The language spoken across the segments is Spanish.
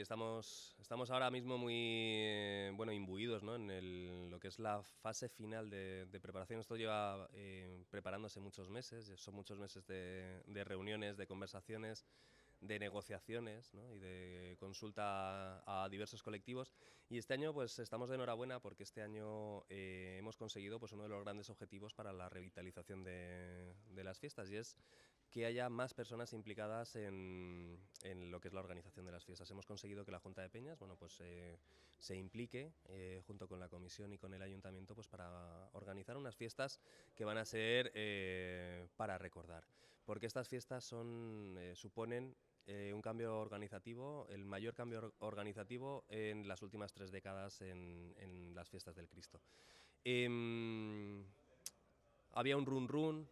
estamos, estamos ahora mismo muy eh, bueno, imbuidos en lo que es la fase final de, preparación. Esto lleva eh, preparándose muchos meses, son muchos meses de, reuniones, de conversaciones, de negociaciones y de consulta a, diversos colectivos. Y este año pues estamos de enhorabuena porque este año eh, hemos conseguido pues, uno de los grandes objetivos para la revitalización de, de las fiestas y es que haya más personas implicadas en, lo que es la organización de las fiestas. Hemos conseguido que la Junta de Peñas bueno, pues, eh, se implique eh, junto con la Comisión y con el Ayuntamiento pues, para organizar unas fiestas que van a ser eh, para recordar, porque estas fiestas son, suponen un cambio organizativo, el mayor cambio organizativo en las últimas tres décadas en, las fiestas del Cristo. Em, había un run run,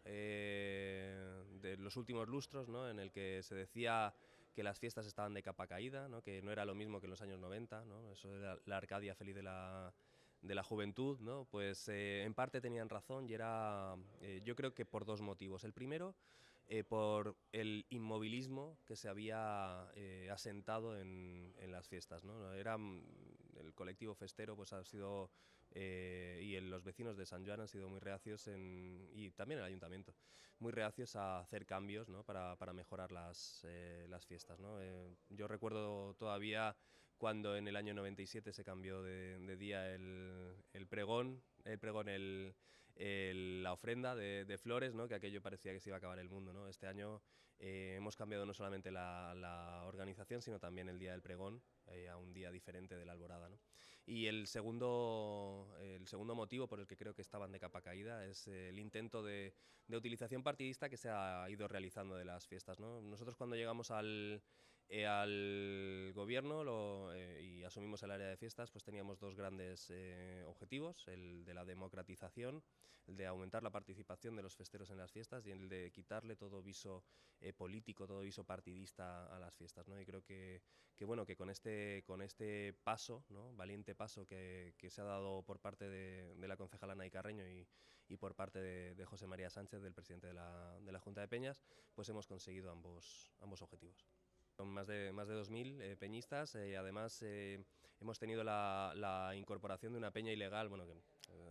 los últimos lustros, en el que se decía que las fiestas estaban de capa caída, que no era lo mismo que en los años 90, eso era la Arcadia feliz de la, juventud, ¿no? pues eh, en parte tenían razón y era, eh, yo creo que por dos motivos. El primero, eh, por el inmovilismo que se había asentado en, las fiestas. ¿no? el colectivo festero pues ha sido eh, y los vecinos de San Juan han sido muy reacios en, y también el ayuntamiento, muy reacios a hacer cambios para, mejorar las, eh, fiestas. Eh, yo recuerdo todavía cuando en el año 97 se cambió de, día el, el, pregón, el pregón, el, la ofrenda de, flores, ¿no? que aquello parecía que se iba a acabar el mundo. Este año eh, hemos cambiado no solamente la, organización, sino también el día del pregón eh, a un día diferente de la alborada. Y el segundo, el segundo motivo por el que creo que estaban de capa caída es el intento de, utilización partidista que se ha ido realizando de las fiestas. Nosotros cuando llegamos al eh, al gobierno lo, eh, y asumimos el área de fiestas, pues teníamos dos grandes eh, objetivos, el de la democratización, el de aumentar la participación de los festeros en las fiestas y el de quitarle todo viso político, todo viso partidista a las fiestas. ¿no? Y creo que, bueno, que con este, con este paso, valiente paso que, se ha dado por parte de, la concejala Ana y Carreño y, y por parte de, José María Sánchez, del presidente de la, de la Junta de Peñas, pues hemos conseguido ambos, ambos objetivos. Son más de, más de 2.000 eh, peñistas, eh, y además eh, hemos tenido la, incorporación de una peña ilegal, bueno, que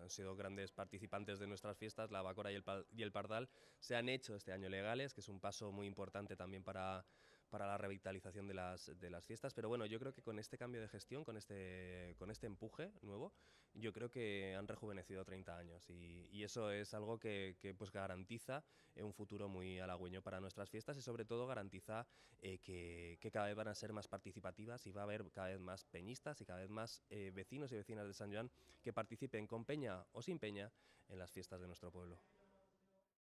han sido grandes participantes de nuestras fiestas, la Bacora y el, y el Pardal, se han hecho este año legales, que es un paso muy importante también para, para la revitalización de las, de las fiestas. Pero bueno, yo creo que con este cambio de gestión, con este, con este empuje nuevo, yo creo que han rejuvenecido 30 años y, y eso es algo que, pues garantiza un futuro muy halagüeño para nuestras fiestas y sobre todo garantiza eh, que, cada vez van a ser más participativas y va a haber cada vez más peñistas y cada vez más eh, vecinos y vecinas de San Juan que participen con peña o sin peña en las fiestas de nuestro pueblo.